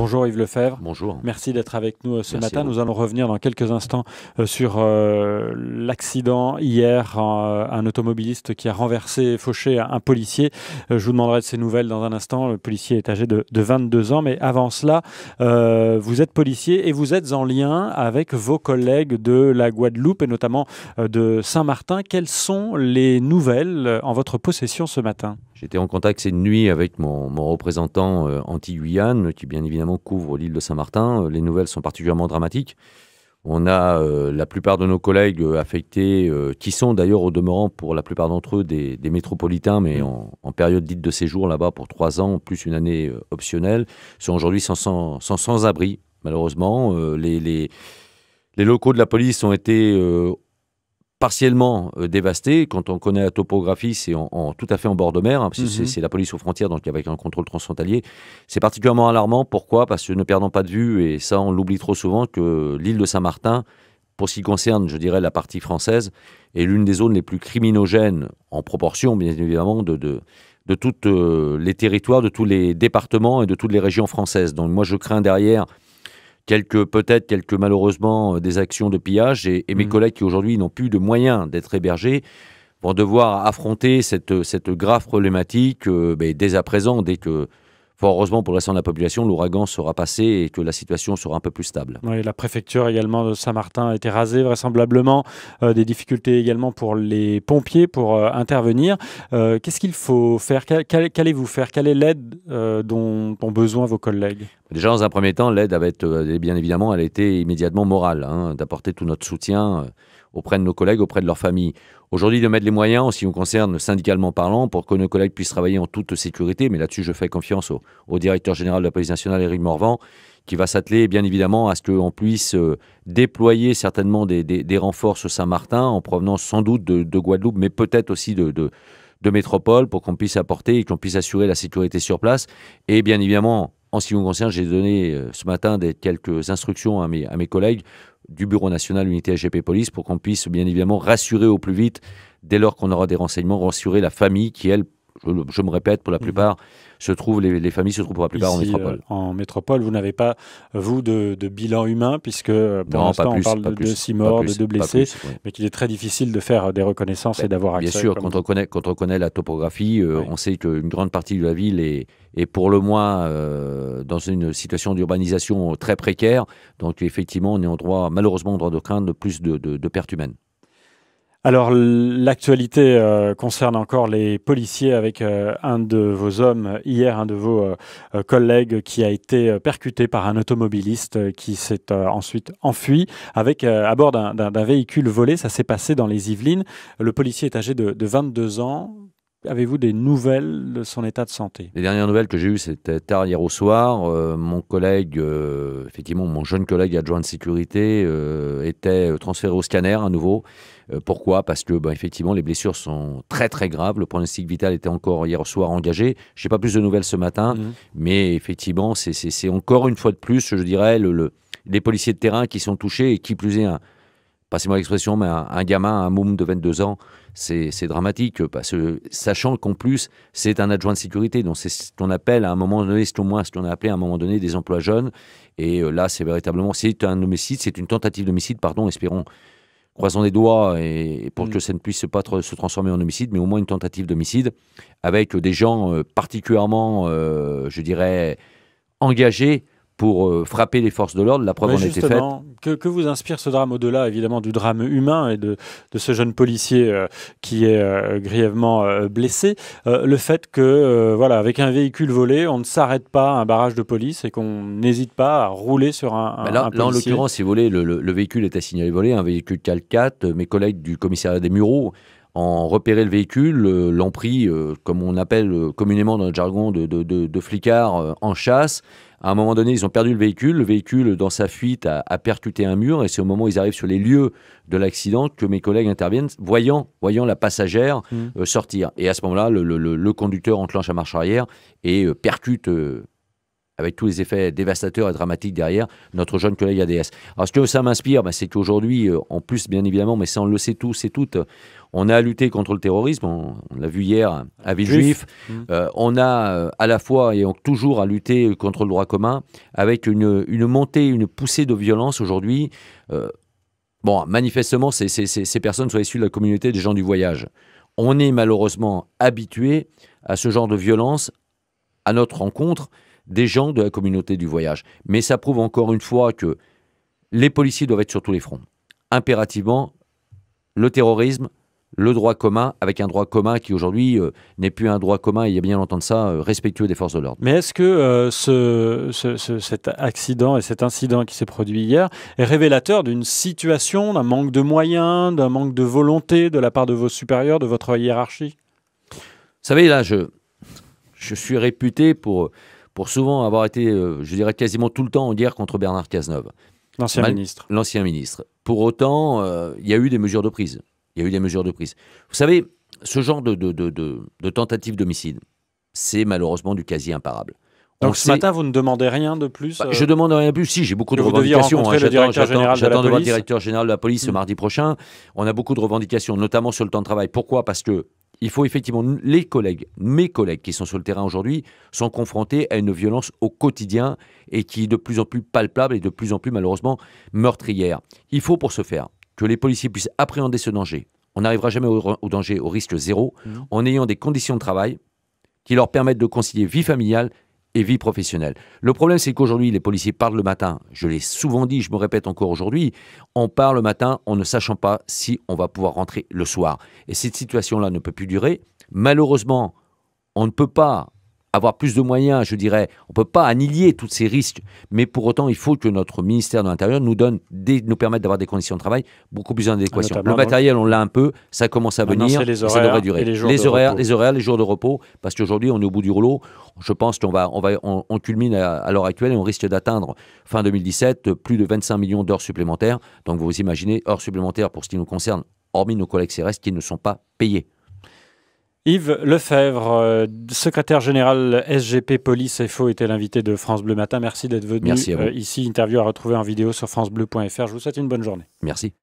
Bonjour Yves Lefebvre. Bonjour. Merci d'être avec nous euh, ce matin. Nous allons revenir dans quelques instants euh, sur euh, l'accident hier, un, automobiliste qui a renversé et fauché un policier. Je vous demanderai de ces nouvelles dans un instant. Le policier est âgé de, 22 ans, mais avant cela, vous êtes policier et vous êtes en lien avec vos collègues de la Guadeloupe et notamment de Saint-Martin. Quelles sont les nouvelles en votre possession ce matin J'étais en contact cette nuit avec mon, représentant euh, anti-Guyane, qui bien évidemment couvre l'île de Saint-Martin. Euh, les nouvelles sont particulièrement dramatiques. On a euh, la plupart de nos collègues affectés, qui sont d'ailleurs au demeurant pour la plupart d'entre eux des, métropolitains, mais mm. en, période dite de séjour là-bas pour trois ans, plus une année optionnelle, sont aujourd'hui sans, abri, malheureusement. les, les locaux de la police ont été partiellement euh, dévasté. Quand on connaît la topographie, c'est en, tout à fait en bord de mer. Mhm. c'est la police aux frontières, donc avec un contrôle transfrontalier. C'est particulièrement alarmant. Pourquoi Parce que ne perdons pas de vue, et ça on l'oublie trop souvent, que l'île de Saint-Martin, pour ce qui concerne, je dirais, la partie française, est l'une des zones les plus criminogènes, en proportion bien évidemment, de, de, tous euh, les territoires, de tous les départements et de toutes les régions françaises. Donc moi je crains derrière peut-être quelques malheureusement euh, des actions de pillage et, mes mmh. collègues qui aujourd'hui n'ont plus de moyens d'être hébergés vont devoir affronter cette, cette grave problématique euh, ben, dès à présent, dès que Fort heureusement pour le reste de la population, l'ouragan sera passé et que la situation sera un peu plus stable. la préfecture également de Saint-Martin a été rasée vraisemblablement. Euh, des difficultés également pour les pompiers pour intervenir. Qu'est-ce qu'il faut faire Qu'allez-vous faire Quelle est l'aide dont ont besoin vos collègues Déjà, dans un premier temps, l'aide avait, été, euh, bien évidemment, elle a été immédiatement morale, hein, d'apporter tout notre soutien euh, auprès de nos collègues, auprès de leurs familles. Aujourd'hui, de mettre les moyens, en ce qui nous concerne, syndicalement parlant, pour que nos collègues puissent travailler en toute sécurité, mais là-dessus, je fais confiance au, directeur général de la police nationale, Éric Morvan, qui va s'atteler, bien évidemment, à ce qu'on puisse euh, déployer certainement des, renforts sur Saint-Martin, en provenance sans doute de, Guadeloupe, mais peut-être aussi de, de métropole pour qu'on puisse apporter et qu'on puisse assurer la sécurité sur place. Et bien évidemment, en ce qui me concerne, j'ai donné euh, ce matin des, quelques instructions à mes, à mes collègues du Bureau national unité AGP Police pour qu'on puisse bien évidemment rassurer au plus vite, dès lors qu'on aura des renseignements, rassurer la famille qui, elle, je, me répète pour la mhm. plupart, se trouvent les, familles se trouvent pour la plupart en euh, métropole. en métropole, vous n'avez pas vous de, bilan humain puisque euh, pour l'instant on parle de six morts, de deux blessés, mais qu'il est très difficile de faire euh, des reconnaissances et ben, d'avoir accès. Bien sûr, quand on connaît la topographie, on sait qu'une grande partie de la ville est, est pour le moins dans une situation d'urbanisation très précaire. Donc effectivement, on est en droit, malheureusement, en droit de craindre plus de, de pertes humaines. Alors l'actualité euh, concerne encore les policiers avec euh, un de vos hommes hier, un de vos euh, collègues qui a été percuté par un automobiliste qui s'est ensuite enfui avec à bord d'un véhicule volé. Ça s'est passé dans les Yvelines. Le policier est âgé de, de 22 ans Avez-vous des nouvelles de son état de santé Les dernières nouvelles que j'ai eues, c'était tard hier au soir. Euh, mon collègue, euh, effectivement, mon jeune collègue adjoint de sécurité, euh, était transféré au scanner à nouveau. pourquoi Parce que, ben, effectivement, les blessures sont très très graves. Le pronostic vital était encore hier au soir engagé. Je n'ai pas plus de nouvelles ce matin, mmh. mais effectivement, c'est encore une fois de plus, je dirais, le, les policiers de terrain qui sont touchés et qui plus est un passez-moi l'expression, mais un, gamin, un môme de 22 ans, c'est dramatique, sachant qu'en plus, c'est un adjoint de sécurité, donc c'est ce qu'on appelle à un moment donné, c'est au moins ce qu'on a appelé à un moment donné des emplois jeunes, et euh, là, c'est véritablement, c'est un homicide, c'est une tentative d'homicide, pardon, espérons, croisons les doigts, et, pour mm. que ça ne puisse pas se transformer en homicide, mais au moins une tentative d'homicide, avec des gens euh, particulièrement, euh, je dirais, engagés pour euh, frapper les forces de l'ordre. La preuve en était faite. Que, que, vous inspire ce drame au-delà, évidemment, du drame humain et de, ce jeune policier euh, qui est euh, grièvement blessé Le fait que, voilà, avec un véhicule volé, on ne s'arrête pas à un barrage de police et qu'on n'hésite pas à rouler sur un, bah en l'occurrence, si volé. Le, le, véhicule était signalé volé, un véhicule Calcat. Mes collègues du commissariat des Mureaux en repérer le véhicule, euh, l'ont pris, euh, comme on appelle euh, communément dans le jargon de, de, en chasse. À un moment donné, ils ont perdu le véhicule. Le véhicule, dans sa fuite, a, percuté un mur. Et c'est au moment où ils arrivent sur les lieux de l'accident que mes collègues interviennent, voyant, voyant la passagère mmh. sortir. Et à ce moment-là, le, conducteur enclenche la marche arrière et percute avec tous les effets dévastateurs et dramatiques derrière, notre jeune collègue ADS. Alors ce que ça m'inspire, ben, c'est qu'aujourd'hui, euh, en plus bien évidemment, mais ça on le sait tous et toutes, on a à lutté contre le terrorisme, on, l'a vu hier à Villejuif. Mmh. Euh, on a euh, à la fois et toujours à lutter contre le droit commun, avec une, montée, une poussée de violence aujourd'hui. bon, manifestement, ces, ces personnes sont issues de la communauté des gens du voyage. On est malheureusement habitué à ce genre de violence à notre rencontre des gens de la communauté du voyage. Mais ça prouve encore une fois que les policiers doivent être sur tous les fronts. Impérativement, le terrorisme, le droit commun, avec un droit commun qui aujourd'hui euh, n'est plus un droit commun, il y a bien longtemps de ça, euh, respectueux des forces de l'ordre. Mais est-ce que euh, ce, cet accident et cet incident qui s'est produit hier est révélateur d'une situation, d'un manque de moyens, d'un manque de volonté de la part de vos supérieurs, de votre hiérarchie Vous savez, là, je, je suis réputé pour pour souvent avoir été, euh, je dirais quasiment tout le temps en guerre contre Bernard Cazeneuve. L'ancien ministre. L'ancien ministre. Pour autant, euh, il y a eu des mesures de prise. Il y a eu des mesures de prise. Vous savez, ce genre de, de, de, de tentative d'homicide, c'est malheureusement du quasi imparable. Donc ce matin, vous ne demandez rien de plus bah, euh, Je ne demande rien de plus. Si, j'ai beaucoup de revendications. Hein. J'attends de, voir le directeur général de la police ce mm. mardi prochain. On a beaucoup de revendications, notamment sur le temps de travail. Pourquoi Parce que il faut effectivement, les collègues, mes collègues qui sont sur le terrain aujourd'hui, sont confrontés à une violence au quotidien et qui est de plus en plus palpable et de plus en plus malheureusement meurtrière. Il faut pour ce faire que les policiers puissent appréhender ce danger. On n'arrivera jamais au, danger, au risque zéro, mmh. en ayant des conditions de travail qui leur permettent de concilier vie familiale et vie professionnelle. Le problème, c'est qu'aujourd'hui, les policiers parlent le matin. Je l'ai souvent dit, je me répète encore aujourd'hui. On part le matin en ne sachant pas si on va pouvoir rentrer le soir. Et cette situation-là ne peut plus durer. Malheureusement, on ne peut pas avoir plus de moyens, je dirais, on ne peut pas annihiler tous ces risques, mais pour autant, il faut que notre ministère de l'Intérieur nous donne, nous permette d'avoir des conditions de travail beaucoup plus en adéquation. Le matériel, on l'a un peu, ça commence à venir, les ça devrait durer. Les, horaires, les jours de repos, parce qu'aujourd'hui, on est au bout du rouleau. Je pense qu'on va, on va, on, culmine à, l'heure actuelle et on risque d'atteindre fin 2017 plus de 25 millions d'heures supplémentaires. Donc vous imaginez, heures supplémentaires pour ce qui nous concerne, hormis nos collègues CRS qui ne sont pas payés. Yves Lefebvre, euh, secrétaire général SGP Police FO, était l'invité de France Bleu Matin. Merci d'être venu euh, ici. Interview à retrouver en vidéo sur FranceBleu.fr. Je vous souhaite une bonne journée. Merci.